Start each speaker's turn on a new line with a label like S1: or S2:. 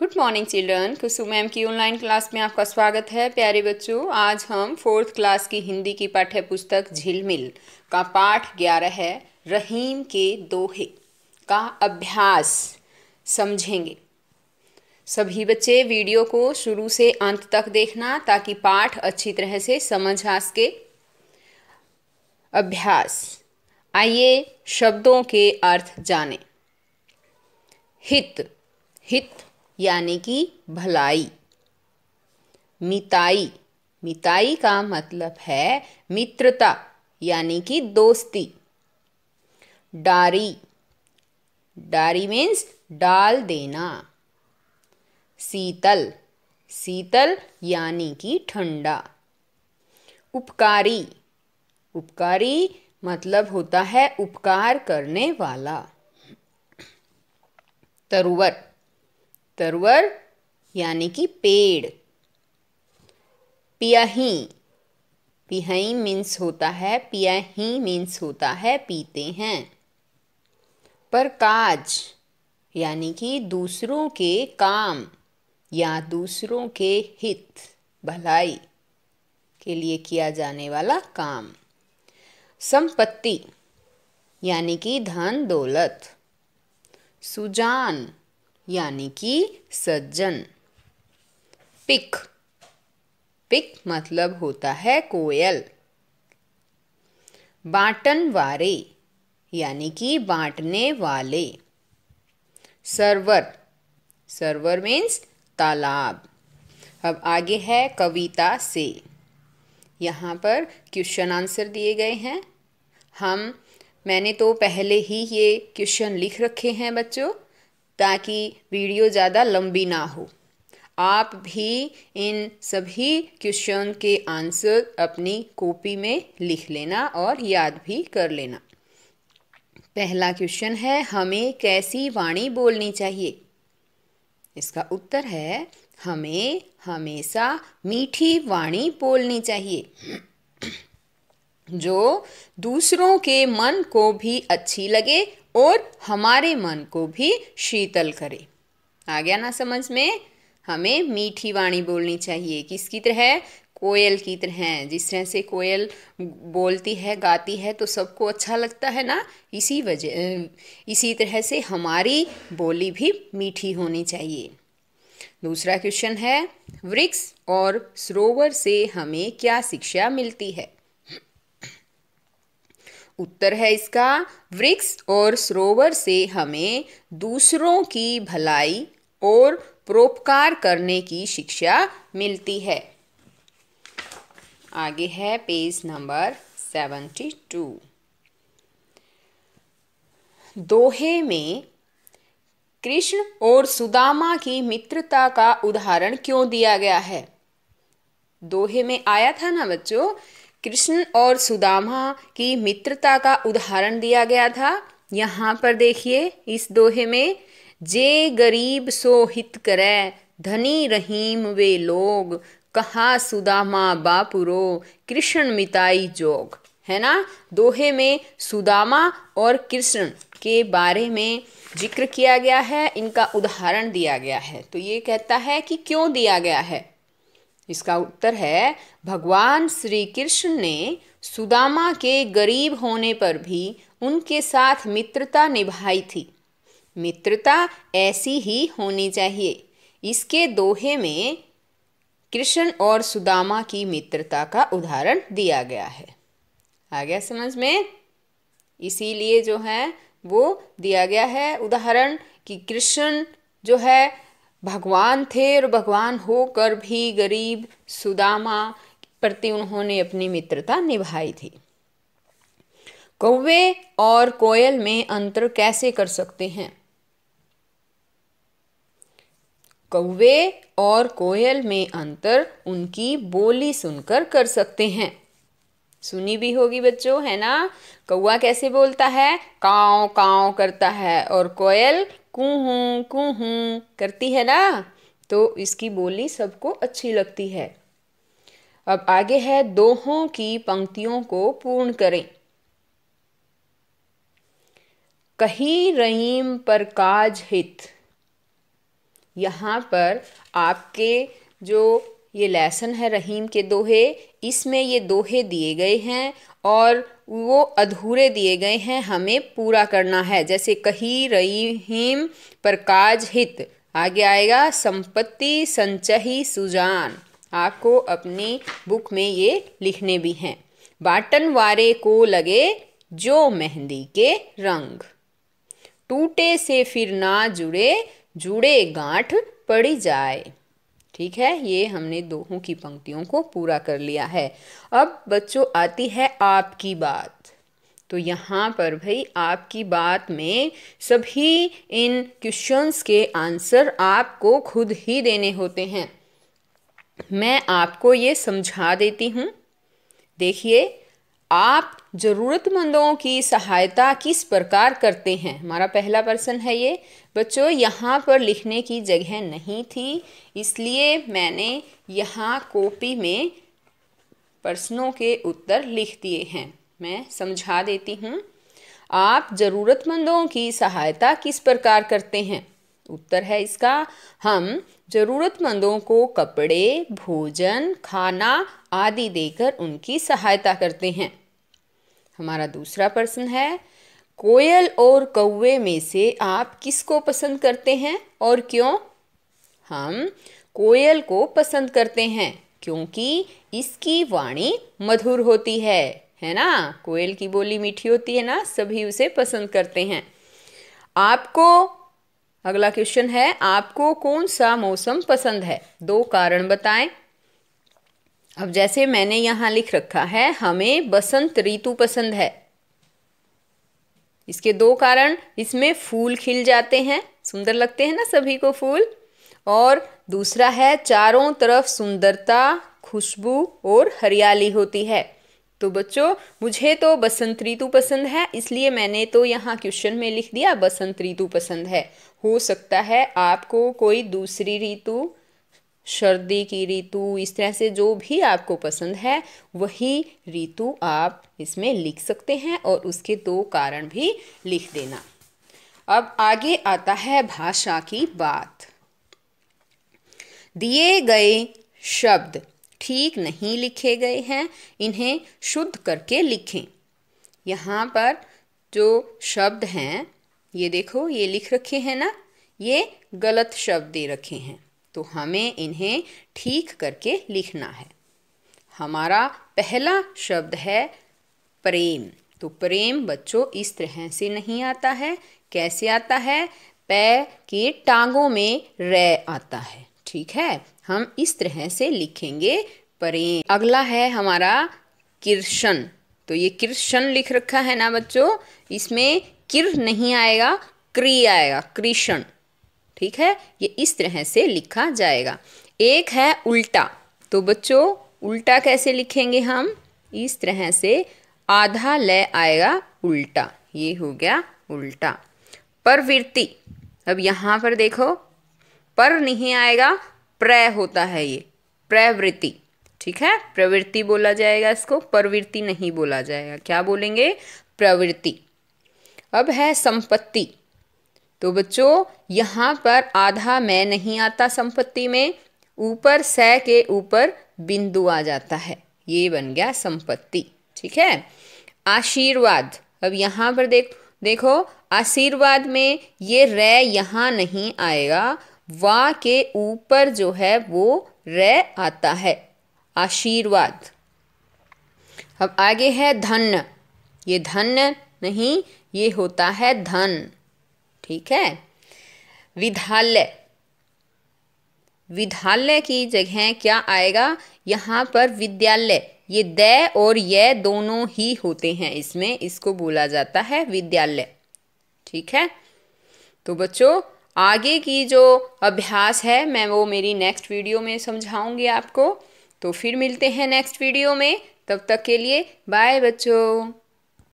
S1: good morning children Kusum ma'am की online class में आपका स्वागत है प्यारे बच्चों आज हम फोर्थ क्लास की हिंदी की पाठ्य पुस्तक झिलमिल का पाठ ग्यारह है रहीम के दोहे का अभ्यास समझेंगे सभी बच्चे वीडियो को शुरू से अंत तक देखना ताकि पाठ अच्छी तरह से समझ आ सके अभ्यास आइए शब्दों के अर्थ जाने हित हित यानी कि भलाई मिताई मिताई का मतलब है मित्रता यानी कि दोस्ती डारी डारी मीन्स डाल देना शीतल शीतल यानी कि ठंडा उपकारी उपकारी मतलब होता है उपकार करने वाला तरुवर तरवर यानी कि पेड़ पियाही पियाही मीन्स होता है पियाही मीन्स होता है पीते हैं पर काज यानी कि दूसरों के काम या दूसरों के हित भलाई के लिए किया जाने वाला काम संपत्ति यानी कि धन दौलत सुजान यानी कि सज्जन पिक पिक मतलब होता है कोयल बांटन वारे यानी कि बांटने वाले सर्वर सर्वर मीन्स तालाब अब आगे है कविता से यहाँ पर क्वेश्चन आंसर दिए गए हैं हम मैंने तो पहले ही ये क्वेश्चन लिख रखे हैं बच्चों ताकि वीडियो ज़्यादा लंबी ना हो आप भी इन सभी क्वेश्चन के आंसर अपनी कॉपी में लिख लेना और याद भी कर लेना पहला क्वेश्चन है हमें कैसी वाणी बोलनी चाहिए इसका उत्तर है हमें हमेशा मीठी वाणी बोलनी चाहिए जो दूसरों के मन को भी अच्छी लगे और हमारे मन को भी शीतल करे आ गया ना समझ में हमें मीठी वाणी बोलनी चाहिए किसकी तरह कोयल की तरह जिस तरह से कोयल बोलती है गाती है तो सबको अच्छा लगता है ना इसी वजह इसी तरह से हमारी बोली भी मीठी होनी चाहिए दूसरा क्वेश्चन है वृक्ष और सरोवर से हमें क्या शिक्षा मिलती है उत्तर है इसका वृक्ष और सरोवर से हमें दूसरों की भलाई और परोपकार करने की शिक्षा मिलती है आगे है पेज नंबर सेवेंटी टू दोहे में कृष्ण और सुदामा की मित्रता का उदाहरण क्यों दिया गया है दोहे में आया था ना बच्चों कृष्ण और सुदामा की मित्रता का उदाहरण दिया गया था यहाँ पर देखिए इस दोहे में जे गरीब सो हित करे धनी रहीम वे लोग कहा सुदामा बापुरो कृष्ण मिताई जोग है ना दोहे में सुदामा और कृष्ण के बारे में जिक्र किया गया है इनका उदाहरण दिया गया है तो ये कहता है कि क्यों दिया गया है इसका उत्तर है भगवान श्री कृष्ण ने सुदामा के गरीब होने पर भी उनके साथ मित्रता निभाई थी मित्रता ऐसी ही होनी चाहिए इसके दोहे में कृष्ण और सुदामा की मित्रता का उदाहरण दिया गया है आ गया समझ में इसीलिए जो है वो दिया गया है उदाहरण कि कृष्ण जो है भगवान थे और भगवान होकर भी गरीब सुदामा प्रति उन्होंने अपनी मित्रता निभाई थी कौवे और कोयल में अंतर कैसे कर सकते हैं कौवे और कोयल में अंतर उनकी बोली सुनकर कर सकते हैं सुनी भी होगी बच्चों है ना कौआ कैसे बोलता है काव काव करता है और कोयल कुहू कुहू करती है ना तो इसकी बोली सबको अच्छी लगती है अब आगे है दोहों की पंक्तियों को पूर्ण करें कही रहीम पर काज हित यहाँ पर आपके जो ये लेसन है रहीम के दोहे इसमें ये दोहे दिए गए हैं और वो अधूरे दिए गए हैं हमें पूरा करना है जैसे कही रहीम काज हित आगे आएगा संपत्ति संचही सुजान आपको अपनी बुक में ये लिखने भी हैं बाटन वारे को लगे जो मेहंदी के रंग टूटे से फिर ना जुड़े जुड़े गांठ पड़ी जाए ठीक है ये हमने दोहों की पंक्तियों को पूरा कर लिया है अब बच्चों आती है आपकी बात तो यहाँ पर भाई आपकी बात में सभी इन क्वेश्चंस के आंसर आपको खुद ही देने होते हैं मैं आपको ये समझा देती हूँ देखिए आप ज़रूरतमंदों की सहायता किस प्रकार करते हैं हमारा पहला प्रश्न है ये बच्चों यहाँ पर लिखने की जगह नहीं थी इसलिए मैंने यहाँ कॉपी में प्रश्नों के उत्तर लिख दिए हैं मैं समझा देती हूँ आप ज़रूरतमंदों की सहायता किस प्रकार करते हैं उत्तर है इसका हम ज़रूरतमंदों को कपड़े भोजन खाना आदि देकर उनकी सहायता करते हैं हमारा दूसरा प्रश्न है कोयल और कौवे में से आप किसको पसंद करते हैं और क्यों हम कोयल को पसंद करते हैं क्योंकि इसकी वाणी मधुर होती है है ना कोयल की बोली मीठी होती है ना सभी उसे पसंद करते हैं आपको अगला क्वेश्चन है आपको कौन सा मौसम पसंद है दो कारण बताएं अब जैसे मैंने यहाँ लिख रखा है हमें बसंत ऋतु पसंद है इसके दो कारण इसमें फूल खिल जाते हैं सुंदर लगते हैं ना सभी को फूल और दूसरा है चारों तरफ सुंदरता खुशबू और हरियाली होती है तो बच्चों मुझे तो बसंत ऋतु पसंद है इसलिए मैंने तो यहाँ क्वेश्चन में लिख दिया बसंत ऋतु पसंद है हो सकता है आपको कोई दूसरी ऋतु सर्दी की ऋतु इस तरह से जो भी आपको पसंद है वही ऋतु आप इसमें लिख सकते हैं और उसके दो कारण भी लिख देना अब आगे आता है भाषा की बात दिए गए शब्द ठीक नहीं लिखे गए हैं इन्हें शुद्ध करके लिखें यहाँ पर जो शब्द हैं ये देखो ये लिख रखे हैं ना ये गलत शब्द दे रखे हैं तो हमें इन्हें ठीक करके लिखना है हमारा पहला शब्द है प्रेम तो प्रेम बच्चों इस तरह से नहीं आता है कैसे आता है पै के टांगों में र आता है ठीक है हम इस तरह से लिखेंगे प्रेम अगला है हमारा किर्शन तो ये किर्शन लिख रखा है ना बच्चों इसमें किर नहीं आएगा क्री आएगा कृष्ण ठीक है ये इस तरह से लिखा जाएगा एक है उल्टा तो बच्चों उल्टा कैसे लिखेंगे हम इस तरह से आधा लय आएगा उल्टा ये हो गया उल्टा परवृत्ति अब यहाँ पर देखो पर नहीं आएगा प्र होता है ये प्रवृत्ति ठीक है प्रवृत्ति बोला जाएगा इसको परवृत्ति नहीं बोला जाएगा क्या बोलेंगे प्रवृत्ति अब है संपत्ति तो बच्चों यहाँ पर आधा मैं नहीं आता संपत्ति में ऊपर स के ऊपर बिंदु आ जाता है ये बन गया संपत्ति ठीक है आशीर्वाद अब यहाँ पर देख देखो आशीर्वाद में ये रे यहाँ नहीं आएगा वा के ऊपर जो है वो रे आता है आशीर्वाद अब आगे है धन ये धन नहीं ये होता है धन ठीक है विद्यालय विद्यालय की जगह क्या आएगा यहाँ पर विद्यालय ये द और ये दोनों ही होते हैं इसमें इसको बोला जाता है विद्यालय ठीक है तो बच्चों आगे की जो अभ्यास है मैं वो मेरी नेक्स्ट वीडियो में समझाऊंगी आपको तो फिर मिलते हैं नेक्स्ट वीडियो में तब तक के लिए बाय बच्चों